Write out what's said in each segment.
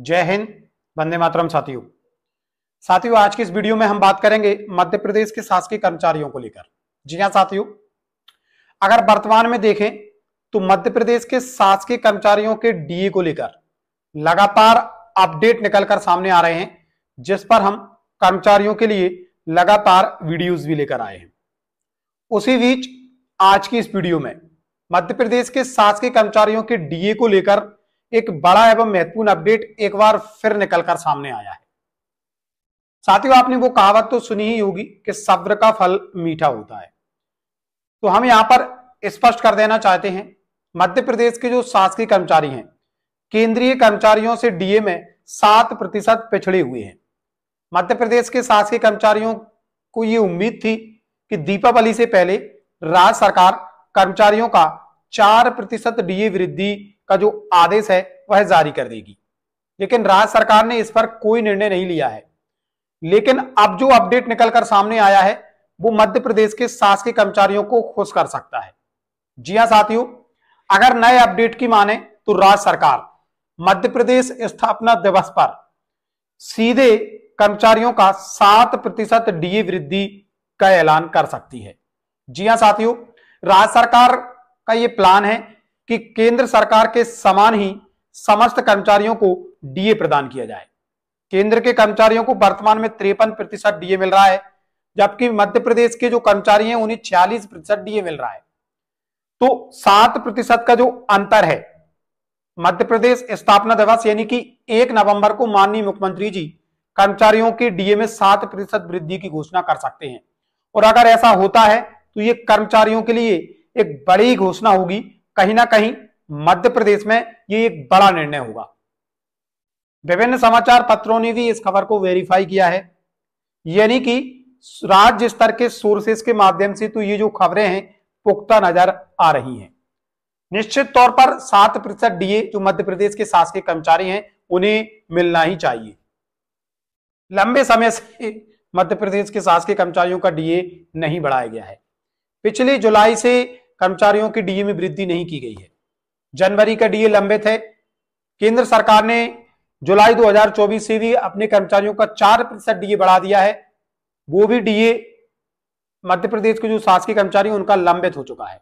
जय हिंद वंदे मातरम साथियों साथियों आज की इस वीडियो में हम बात करेंगे मध्य प्रदेश के शासकीय कर्मचारियों को लेकर जी हाँ साथियों अगर वर्तमान में देखें तो मध्य प्रदेश के शासकीय कर्मचारियों के डीए e को लेकर लगातार अपडेट निकलकर सामने आ रहे हैं जिस पर हम कर्मचारियों के लिए लगातार वीडियोस भी लेकर आए हैं उसी बीच आज की इस वीडियो में मध्य प्रदेश के शासकीय कर्मचारियों के डीए e को लेकर एक बड़ा एवं महत्वपूर्ण अपडेट एक बार फिर निकलकर सामने आया है साथियों आपने वो कहावत तो सुनी ही होगी कि सब्र का फल मीठा होता है तो हम यहां पर स्पष्ट कर देना चाहते हैं मध्य प्रदेश के जो शासकीय कर्मचारी हैं केंद्रीय कर्मचारियों से डीए में सात प्रतिशत पिछड़े हुए हैं मध्य प्रदेश के शासकीय कर्मचारियों को ये उम्मीद थी कि दीपावली से पहले राज्य सरकार कर्मचारियों का चार प्रतिशत डीए वृद्धि का जो आदेश है वह जारी कर देगी लेकिन राज्य सरकार ने इस पर कोई निर्णय नहीं लिया है लेकिन अब जो अपडेट निकलकर सामने आया है वो मध्य प्रदेश के शासकीय कर्मचारियों को खुश कर सकता है जी हां साथियों अगर नए अपडेट की माने तो राज्य सरकार मध्य प्रदेश स्थापना दिवस पर सीधे कर्मचारियों का सात प्रतिशत डीए वृद्धि का ऐलान कर सकती है जी हां साथियों राज्य सरकार का यह प्लान है कि केंद्र सरकार के समान ही समस्त कर्मचारियों को डीए प्रदान किया जाए केंद्र के कर्मचारियों को वर्तमान में तिरपन प्रतिशत डीए मिल रहा है जबकि मध्य प्रदेश के जो कर्मचारी हैं उन्हें छियालीस प्रतिशत डीए मिल रहा है तो सात प्रतिशत का जो अंतर है मध्य प्रदेश स्थापना दिवस यानी कि एक नवंबर को माननीय मुख्यमंत्री जी कर्मचारियों के डीए में सात प्रतिशत वृद्धि की घोषणा कर सकते हैं और अगर ऐसा होता है तो ये कर्मचारियों के लिए एक बड़ी घोषणा होगी कहीं ना कहीं मध्य प्रदेश में ये एक बड़ा निर्णय होगा विभिन्न समाचार पत्रों ने भी इस खबर को वेरीफाई किया है यानी कि राज्य स्तर के सोर्सेस के माध्यम से तो ये जो खबरें हैं पुख्ता नजर आ रही हैं निश्चित तौर पर सात प्रतिशत डीए जो मध्य प्रदेश के शासकीय कर्मचारी हैं उन्हें मिलना ही चाहिए लंबे समय से मध्य प्रदेश के शासकीय कर्मचारियों का डीए नहीं बढ़ाया गया है पिछले जुलाई से कर्मचारियों के डीए में वृद्धि नहीं की गई है जनवरी का डीए लंबे थे केंद्र सरकार ने जुलाई 2024 से भी अपने कर्मचारियों का चार प्रतिशत डीए बढ़ा दिया है वो भी डीए मध्य प्रदेश के जो शासकीय कर्मचारी हैं उनका लंबित हो चुका है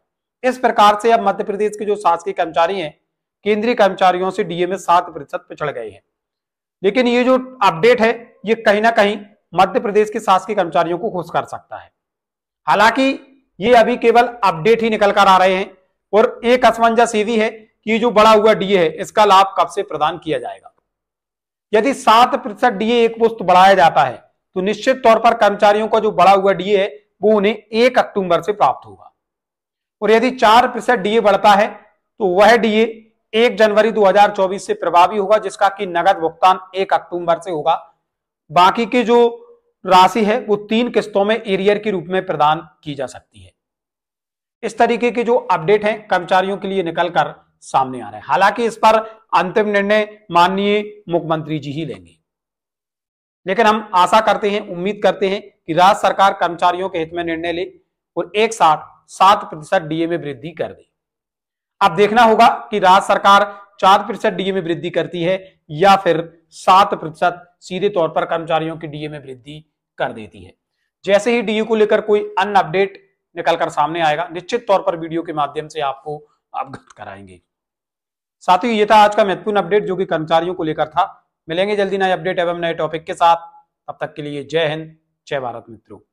इस प्रकार से अब मध्य प्रदेश के जो शासकीय कर्मचारी हैं केंद्रीय कर्मचारियों से डीए में सात प्रतिशत पिछड़ गए हैं लेकिन ये जो अपडेट है ये कहीं ना कहीं मध्य प्रदेश के शासकीय कर्मचारियों को खुश कर सकता है हालांकि ये अभी केवल अपडेट ही निकल कर आ रहे हैं और एक असमंजस ये भी है कि जो बड़ा हुआ डीए है इसका लाभ कब से प्रदान किया जाएगा यदि सात प्रतिशत डीए एक पुस्त बढ़ाया जाता है तो निश्चित तौर पर कर्मचारियों का जो बढ़ा हुआ डीए है वो उन्हें एक अक्टूबर से प्राप्त होगा और यदि चार प्रतिशत डीए बढ़ता है तो वह डीए एक जनवरी 2024 से प्रभावी होगा जिसका कि नगद भुगतान एक अक्टूबर से होगा बाकी की जो राशि है वो तीन किस्तों में एरियर के रूप में प्रदान की जा सकती है इस तरीके के जो अपडेट हैं कर्मचारियों के लिए निकल कर सामने आ रहे हैं हालांकि इस पर अंतिम निर्णय माननीय मुख्यमंत्री जी ही लेंगे लेकिन हम आशा करते हैं उम्मीद करते हैं कि राज्य सरकार कर्मचारियों के हित में निर्णय ले और एक साथ सात प्रतिशत डीए में वृद्धि कर दे अब देखना होगा कि राज्य सरकार चार प्रतिशत डीए में वृद्धि करती है या फिर सात प्रतिशत सीधे तौर पर कर्मचारियों की डीए में वृद्धि कर देती है जैसे ही डीए को लेकर कोई अन्य अपडेट निकल कर सामने आएगा निश्चित तौर पर वीडियो के माध्यम से आपको अवगत कराएंगे साथियों ये था आज का महत्वपूर्ण अपडेट जो कि कर्मचारियों को लेकर था मिलेंगे जल्दी नए अपडेट एवं नए टॉपिक के साथ तब तक के लिए जय हिंद जय भारत मित्रों